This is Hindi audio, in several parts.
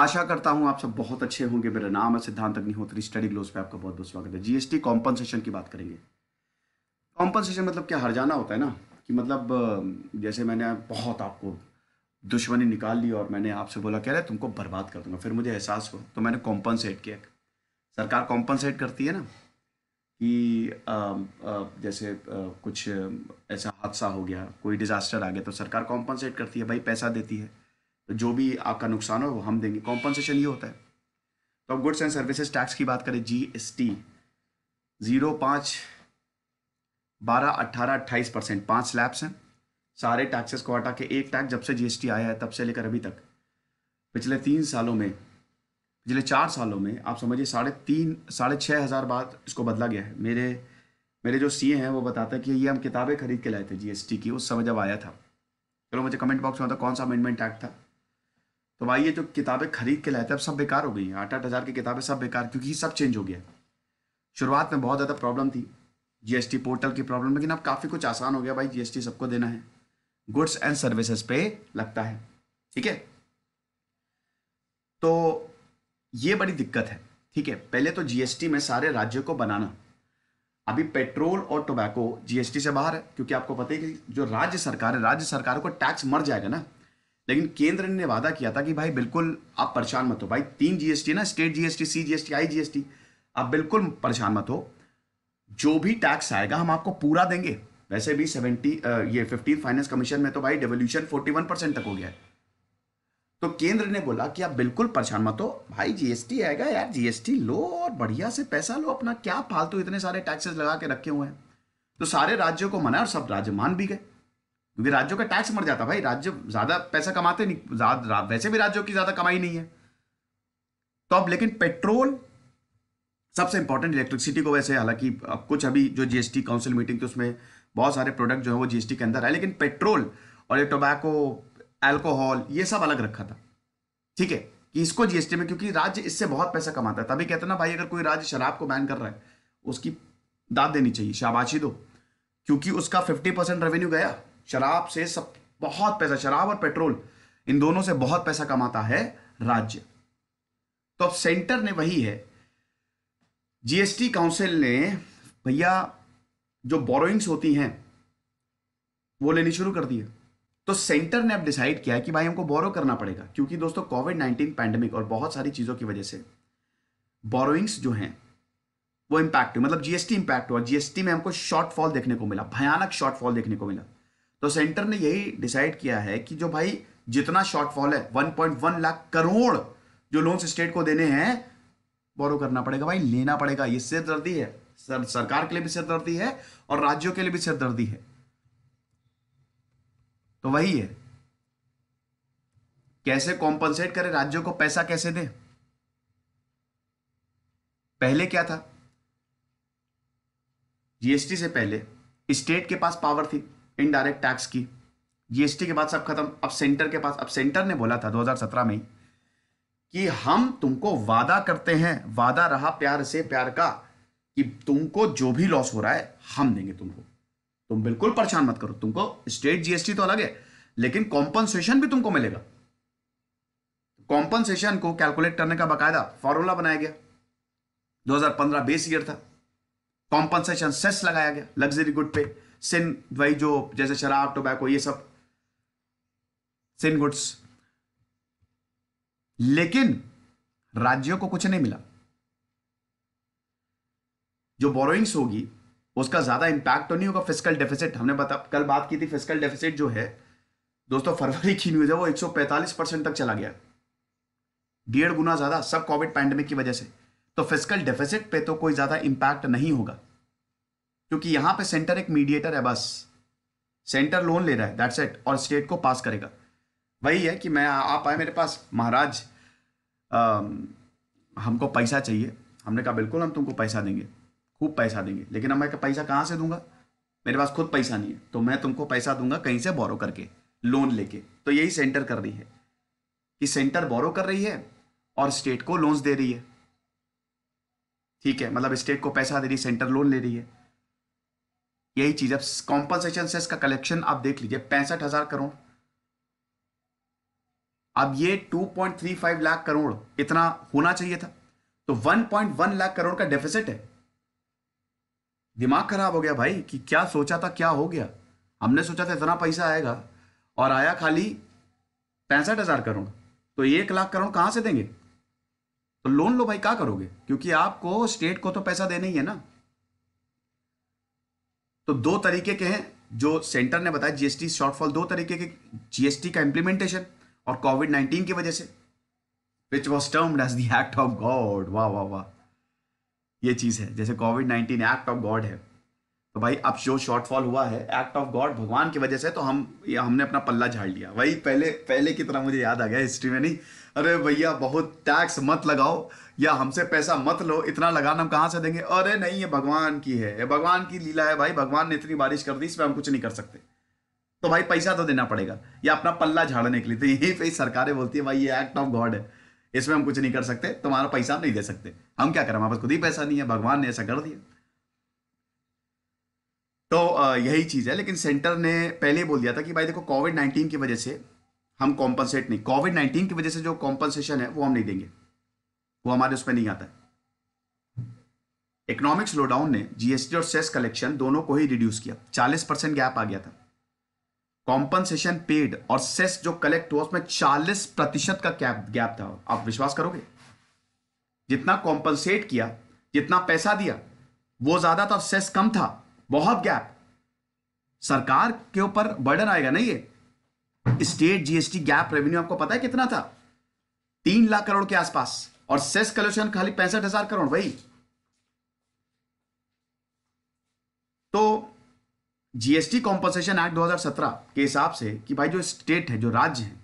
आशा करता हूं आप सब बहुत अच्छे होंगे मेरा नाम है सिद्धांत अग्निहोत्री स्टडी ग्लोज पे आपका बहुत बहुत स्वागत है जीएसटी कॉम्पनसेशन की बात करेंगे कॉम्पनसेशन मतलब क्या हर जाना होता है ना कि मतलब जैसे मैंने बहुत आपको दुश्मनी निकाल ली और मैंने आपसे बोला कह रहे तुमको बर्बाद कर दूंगा फिर मुझे एहसास हो तो मैंने कॉम्पनसेट किया सरकार कॉम्पनसेट करती है ना कि आ, आ, जैसे आ, कुछ ऐसा हादसा हो गया कोई डिज़ास्टर आ गया तो सरकार कॉम्पनसेट करती है भाई पैसा देती है तो जो भी आपका नुकसान हो वो हम देंगे कॉम्पनसेशन ये होता है तो अब गुड्स एंड सर्विसेज टैक्स की बात करें जी एस टी ज़ीरो पाँच बारह अट्ठारह अट्ठाईस परसेंट पाँच स्लैब्स हैं सारे टैक्सेस को हटा के एक टैक्स जब से जी आया है तब से लेकर अभी तक पिछले तीन सालों में पिछले चार सालों में आप समझिए साढ़े तीन साढ़े छः हज़ार बार इसको बदला गया है मेरे मेरे जो सीए हैं वो बताते हैं कि ये हम किताबें खरीद के लाए थे जीएसटी की उस समय जब आया था चलो मुझे कमेंट बॉक्स में बताओ कौन सा अमेंडमेंट एक्ट था तो भाई ये जो किताबें खरीद के लाए थे अब सब बेकार हो गई हैं आठ आठ हज़ार की किताबें सब बेकार क्योंकि सब चेंज हो गया शुरुआत में बहुत ज़्यादा प्रॉब्लम थी जीएसटी पोर्टल की प्रॉब्लम लेकिन अब काफ़ी कुछ आसान हो गया भाई जीएसटी सबको देना है गुड्स एंड सर्विसेज पे लगता है ठीक है तो ये बड़ी दिक्कत है ठीक है पहले तो जीएसटी में सारे राज्यों को बनाना अभी पेट्रोल और टोबैको जीएसटी से बाहर है क्योंकि आपको पता है कि जो राज्य सरकार है राज्य सरकार को टैक्स मर जाएगा ना लेकिन केंद्र ने वादा किया था कि भाई बिल्कुल आप परेशान मत हो भाई तीन जीएसटी ना state GST C GST I GST आप बिल्कुल परेशान मत हो जो भी टैक्स आएगा हम आपको पूरा देंगे वैसे भी सेवेंटी ये फिफ्टीन फाइनेंस कमीशन में तो भाई डेवोल्यूशन फोर्टी वन परसेंट तक हो गया है तो केंद्र ने बोला कि आप बिल्कुल परेशान मत हो भाई जीएसटी आएगा यार जीएसटी लो और बढ़िया से पैसा लो अपना क्या फालतू इतने सारे टैक्सेस लगा के रखे हुए हैं तो सारे राज्यों को मना और सब राज्य मान भी गए क्योंकि राज्यों का टैक्स मर जाता भाई राज्य ज्यादा पैसा कमाते नहीं वैसे भी राज्यों की ज्यादा कमाई नहीं है तो अब लेकिन पेट्रोल सबसे इंपॉर्टेंट इलेक्ट्रिसिटी को वैसे हालांकि अब कुछ अभी जो जीएसटी काउंसिल मीटिंग थी उसमें बहुत सारे प्रोडक्ट जो है वो जीएसटी के अंदर आए लेकिन पेट्रोल और ये टोबैको एल्कोहल ये सब अलग रखा था ठीक है कि इसको जीएसटी में क्योंकि राज्य इससे बहुत पैसा कमाता है तभी कहते ना भाई अगर कोई राज्य शराब को बैन कर रहा है उसकी दाद देनी चाहिए शाबाशी दो क्योंकि उसका फिफ्टी परसेंट रेवेन्यू गया शराब से सब बहुत पैसा शराब और पेट्रोल इन दोनों से बहुत पैसा कमाता है राज्य तो अब सेंटर ने वही है जीएसटी काउंसिल ने भैया जो बोरोइंग्स होती हैं वो लेनी शुरू कर दी है तो सेंटर ने अब डिसाइड किया है कि भाई हमको बोरो करना पड़ेगा क्योंकि दोस्तों कोविड नाइनटीन पैंडेमिक और बहुत सारी चीज़ों की वजह से बोरोइंग्स जो हैं वो इंपैक्ट मतलब जीएसटी इंपैक्ट हुआ जीएसटी में हमको शॉर्टफॉल देखने को मिला भयानक शॉर्टफॉल देखने को मिला तो सेंटर ने यही डिसाइड किया है कि जो भाई जितना शॉर्टफॉल है 1.1 लाख करोड़ जो लोन्स स्टेट को देने हैं बोरो करना पड़ेगा भाई लेना पड़ेगा ये सिरदर्दी है सर, सरकार के लिए भी सिरदर्दी है और राज्यों के लिए भी सिरदर्दी है तो वही है कैसे कॉम्पनसेट करे राज्यों को पैसा कैसे दे पहले क्या था जीएसटी से पहले स्टेट के पास पावर थी इनडायरेक्ट टैक्स की जीएसटी के बाद सब खत्म अब सेंटर के पास अब सेंटर ने बोला था 2017 में कि हम तुमको वादा करते हैं वादा रहा प्यार से प्यार का कि तुमको जो भी लॉस हो रहा है हम देंगे तुमको तुम बिल्कुल परेशान मत करो तुमको स्टेट जीएसटी तो अलग है लेकिन कॉम्पनसेशन भी तुमको मिलेगा कॉम्पनसेशन को कैलकुलेट करने का बकायदा फॉर्मूला बनाया गया 2015 बेस ईयर था कॉम्पनसेशन सेस लगाया गया लग्जरी गुड पे सिन वही जो जैसे शराब टोबैको ये सब सिन गुड्स लेकिन राज्यों को कुछ नहीं मिला जो बोरोइंग्स होगी उसका ज्यादा इंपैक्ट तो नहीं होगा फिजिकल डेफिसिट हमने बता कल बात की थी फिजिकल डेफिसिट जो है दोस्तों फरवरी की न्यूज है वो 145 परसेंट तक चला गया डेढ़ गुना ज्यादा सब कोविड पैंडमिक की वजह से तो फिजिकल डेफिसिट पे तो कोई ज्यादा इंपैक्ट नहीं होगा क्योंकि यहां पे सेंटर एक मीडिएटर है बस सेंटर लोन ले रहा है दैट्स इट और स्टेट को पास करेगा वही है कि मैं आप आए मेरे पास महाराज हमको पैसा चाहिए हमने कहा बिल्कुल हम तुमको पैसा देंगे खूब पैसा देंगे लेकिन अब मैं पैसा कहाँ से दूंगा मेरे पास खुद पैसा नहीं है तो मैं तुमको पैसा दूंगा कहीं से बोरो करके लोन लेके तो यही सेंटर कर रही है कि सेंटर बोरो कर रही है और स्टेट को लोन्स दे रही है ठीक है मतलब स्टेट को पैसा दे रही है सेंटर लोन ले रही है यही चीज अब कॉम्पनसेशन सेस का कलेक्शन आप देख लीजिए पैंसठ हजार करोड़ अब ये 2.35 लाख करोड़ इतना होना चाहिए था तो 1.1 लाख करोड़ का डेफिसिट है दिमाग खराब हो गया भाई कि क्या सोचा था क्या हो गया हमने सोचा था इतना पैसा आएगा और आया खाली पैंसठ हजार करोड़ तो एक लाख करोड़ कहां से देंगे तो लोन लो भाई क्या करोगे क्योंकि आपको स्टेट को तो पैसा देना ही है ना तो दो तरीके के हैं जो सेंटर ने बताया जीएसटी शॉर्टफॉल दो तरीके के जीएसटी का इंप्लीमेंटेशन और कोविड नाइनटीन की वजह से which was termed as the act of God वाह वाह वाह ये चीज है जैसे Covid nineteen act of God है तो भाई अब जो शॉर्टफॉल हुआ है एक्ट ऑफ गॉड भगवान की वजह से तो हम हमने अपना पल्ला झाड़ लिया वही पहले पहले की तरह मुझे याद आ गया हिस्ट्री में नहीं अरे भैया बहुत टैक्स मत लगाओ या हमसे पैसा मत लो इतना लगान हम कहाँ से देंगे अरे नहीं ये भगवान की है ये भगवान की लीला है भाई भगवान ने इतनी बारिश कर दी इसमें हम कुछ नहीं कर सकते तो भाई पैसा तो देना पड़ेगा या अपना पल्ला झाड़ने के लिए तो यही पे सरकारें बोलती है भाई ये एक्ट ऑफ गॉड है इसमें हम कुछ नहीं कर सकते तुम्हारा पैसा नहीं दे सकते हम क्या करें हमारे पास खुद ही पैसा नहीं है भगवान ने ऐसा कर दिया तो यही चीज़ है लेकिन सेंटर ने पहले बोल दिया था कि भाई देखो कोविड नाइन्टीन की वजह से हम कॉम्पनसेट नहीं कोविड नाइन्टीन की वजह से जो कॉम्पनसेशन है वो हम नहीं देंगे वो हमारे उसमें नहीं आता है इकोनॉमिक स्लोडाउन ने जीएसटी और सेस कलेक्शन e दोनों को ही रिड्यूस किया 40 परसेंट गैप आ गया था कॉम्पनसेशन पेड और सेस e जो कलेक्ट हुआ उसमें 40 प्रतिशत का कैप गैप था आप विश्वास करोगे जितना कॉम्पनसेट किया जितना पैसा दिया वो ज्यादा था सेस e कम था बहुत गैप सरकार के ऊपर बर्डन आएगा नहीं ये स्टेट जीएसटी गैप रेवेन्यू आपको पता है कितना था तीन लाख करोड़ के आसपास और सेस कलेक्शन खाली पैंसठ हजार करोड़ भाई तो जीएसटी कॉम्पनसेशन एक्ट 2017 के हिसाब से कि भाई जो स्टेट है जो राज्य है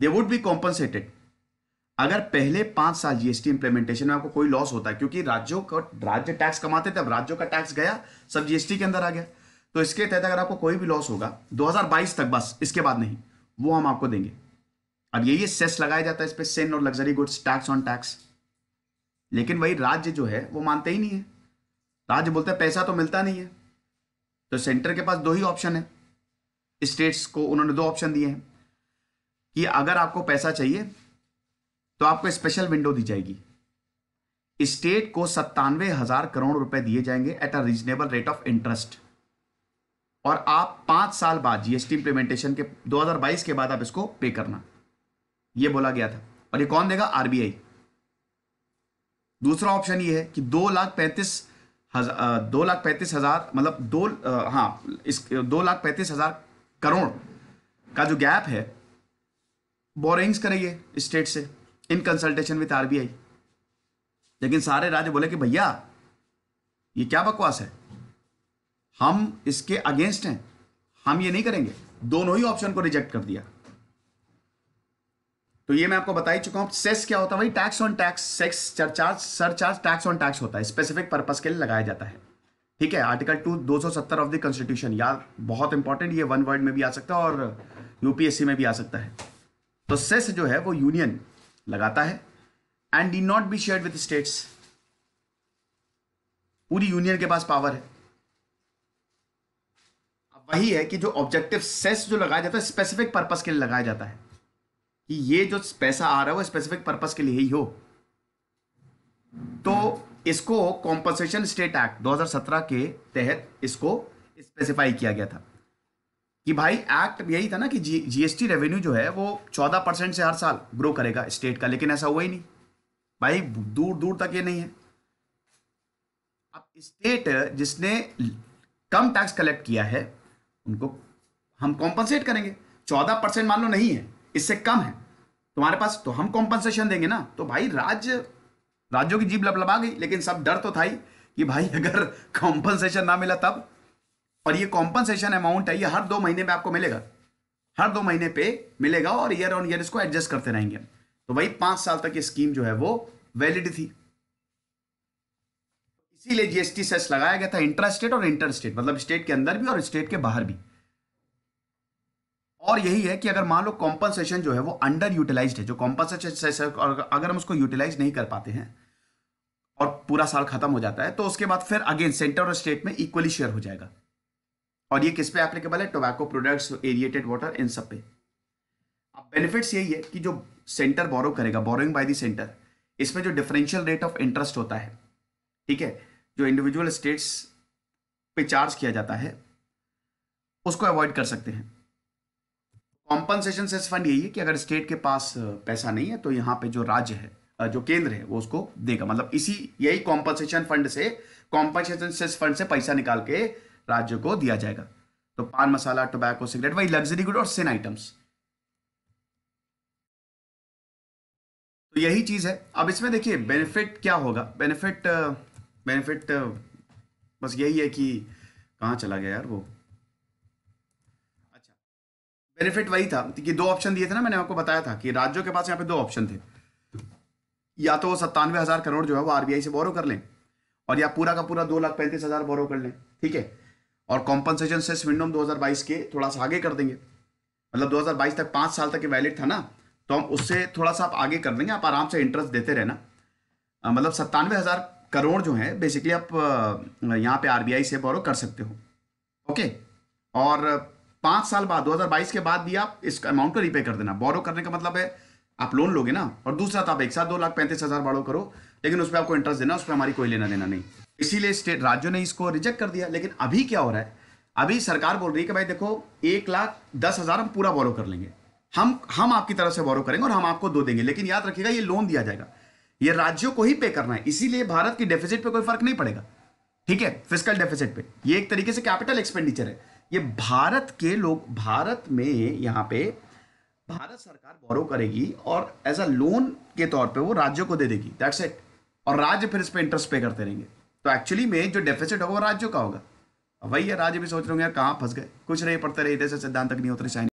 दे वुड बी कॉम्पनसेटेड अगर पहले पांच साल जीएसटी इंप्लीमेंटेशन में आपको कोई लॉस होता है क्योंकि राज्यों का राज्य टैक्स कमाते थे अब राज्यों का टैक्स गया सब जीएसटी के अंदर आ गया तो इसके तहत अगर आपको कोई भी लॉस होगा 2022 तक बस इसके बाद नहीं वो हम आपको देंगे अब यही सेस लगाया जाता है इस पर सेन और luxury goods tax on tax लेकिन वही राज्य जो है वो मानते ही नहीं है राज्य बोलते हैं पैसा तो मिलता नहीं है तो सेंटर के पास दो ही ऑप्शन है स्टेट्स को उन्होंने दो ऑप्शन दिए हैं कि अगर आपको पैसा चाहिए तो आपको स्पेशल विंडो दी जाएगी स्टेट को सत्तानवे हजार करोड़ रुपए दिए जाएंगे at a reasonable rate of interest और आप पांच साल बाद जीएसटी इंप्लीमेंटेशन के 2022 के बाद आप इसको पे करना ये बोला गया था और ये कौन देगा आरबीआई दूसरा ऑप्शन ये है कि दो लाख पैंतीस हजार दो लाख पैंतीस हजार मतलब दो हाँ इस दो लाख पैंतीस हजार करोड़ का जो गैप है बोरिंग्स करिए स्टेट से इन कंसल्टेशन विथ आरबीआई लेकिन सारे राज्य बोले कि भैया ये क्या बकवास है हम इसके अगेंस्ट हैं हम ये नहीं करेंगे दोनों ही ऑप्शन को रिजेक्ट कर दिया तो ये मैं आपको बताई चुका हूं सेस क्या होता है भाई टैक्स ऑन टैक्स सेक्स surcharge surcharge tax on tax होता है स्पेसिफिक पर्पज के लिए लगाया जाता है ठीक है आर्टिकल टू दो ऑफ द कॉन्स्टिट्यूशन यार बहुत इंपॉर्टेंट ये वन वर्ड में भी आ सकता है और यूपीएससी में भी आ सकता है तो सेस जो है वो यूनियन लगाता है एंड डी not be share with states पूरी यूनियन के पास पावर है वही है कि जो ऑब्जेक्टिव सेस जो लगाया जाता है स्पेसिफिक पर्पज के लिए लगाया जाता है कि ये जो पैसा आ रहा है वो स्पेसिफिक पर्पस के लिए ही हो तो इसको कॉम्पनसेशन स्टेट एक्ट 2017 के तहत इसको स्पेसिफाई किया गया था कि भाई एक्ट यही था ना कि जी जीएसटी रेवेन्यू जो है वो 14 परसेंट से हर साल ग्रो करेगा स्टेट का लेकिन ऐसा हुआ ही नहीं भाई दूर दूर तक ये नहीं है अब स्टेट जिसने कम टैक्स कलेक्ट किया है उनको हम कॉम्पनसेट करेंगे चौदह परसेंट मान लो नहीं है इससे कम है तुम्हारे पास तो हम कॉम्पनसेशन देंगे ना तो भाई राज्य राज्यों की जीप लबलबा गई लेकिन सब डर तो था ही कि भाई अगर कॉम्पनसेशन ना मिला तब और ये कॉम्पनसेशन अमाउंट है ये हर दो महीने में आपको मिलेगा हर दो महीने पे मिलेगा और ईयर ऑन ईयर इसको एडजस्ट करते रहेंगे तो वही पांच साल तक ये स्कीम जो है वो वैलिड थी इसीलिए जीएसटी सेस लगाया गया था इंट्रा और इंटरस्टेट मतलब स्टेट के अंदर भी और स्टेट के बाहर भी और यही है कि अगर मान लो कॉम्पनसेशन जो है वो अंडर यूटिलाइज है जो कॉम्पनसेशन अगर हम उसको यूटिलाइज नहीं कर पाते हैं और पूरा साल खत्म हो जाता है तो उसके बाद फिर अगेन सेंटर और स्टेट में इक्वली शेयर हो जाएगा और ये किस पे एप्लीकेबल है टोबैको प्रोडक्ट्स एरिएटेड वाटर इन सब पे अब बेनिफिट्स यही है कि जो सेंटर बोरो करेगा बोरोइंग बाय द सेंटर इसमें जो डिफरेंशियल रेट ऑफ इंटरेस्ट होता है ठीक है जो इंडिविजुअल स्टेट्स पे चार्ज किया जाता है उसको अवॉइड कर सकते हैं कॉम्पनसेशन सेस फंड यही है कि अगर स्टेट के पास पैसा नहीं है तो यहाँ पे जो राज्य है जो केंद्र है वो उसको देगा मतलब इसी यही कॉम्पनसेशन फंड से कॉम्पनसेशन सेस फंड से पैसा निकाल के राज्य को दिया जाएगा तो पान मसाला टोबैको सिगरेट वही लग्जरी गुड और सिन आइटम्स तो यही चीज़ है अब इसमें देखिए बेनिफिट क्या होगा बेनिफिट बेनिफिट बस यही है कि कहाँ चला गया यार वो बेनिफिट वही था कि दो ऑप्शन दिए थे ना मैंने आपको बताया था कि राज्यों के पास यहाँ पे दो ऑप्शन थे या तो सत्तानवे हज़ार करोड़ जो है वो आरबीआई से बोरो कर लें और या पूरा का पूरा दो लाख पैंतीस हज़ार बोरो कर लें ठीक है और कॉम्पनसेशन से मिनिमम दो के थोड़ा सा आगे कर देंगे मतलब दो तक पाँच साल तक ये वैलिड था ना तो हम उससे थोड़ा सा आप आगे कर देंगे आप आराम से इंटरेस्ट देते रहना मतलब सत्तानवे हज़ार करोड़ जो है बेसिकली आप यहाँ पे आरबीआई से बोरो कर सकते हो ओके और पांच साल बाद 2022 के बाद भी आप इस अमाउंट को रिपे कर देना बोरो करने का मतलब है आप लोन लोगे ना और दूसरा तो आप एक साथ दो लाख पैंतीस हज़ार बारो करो लेकिन उस पर आपको इंटरेस्ट देना उस पर हमारी कोई लेना देना नहीं इसीलिए स्टेट राज्यों ने इसको रिजेक्ट कर दिया लेकिन अभी क्या हो रहा है अभी सरकार बोल रही है कि भाई देखो एक लाख दस हज़ार हम पूरा बोरो कर लेंगे हम हम आपकी तरफ से बोरो करेंगे और हम आपको दो देंगे लेकिन याद रखिएगा ये लोन दिया जाएगा ये राज्यों को ही पे करना है इसीलिए भारत की डेफिसिट पे कोई फर्क नहीं पड़ेगा ठीक है फिजिकल डेफिसिट पे ये एक तरीके से कैपिटल एक्सपेंडिचर है ये भारत के लोग भारत में यहाँ पे भारत सरकार बोरो करेगी और एज अ लोन के तौर पे वो राज्यों को दे देगी दैट्स इट और राज्य फिर इस पर इंटरेस्ट पे करते रहेंगे तो एक्चुअली में जो डेफिसिट होगा वो राज्यों का होगा वही है राज्य भी सोच रहे होंगे यार कहाँ फंस गए कुछ नहीं पढ़ते रहे इधर से सिद्धांत नहीं होते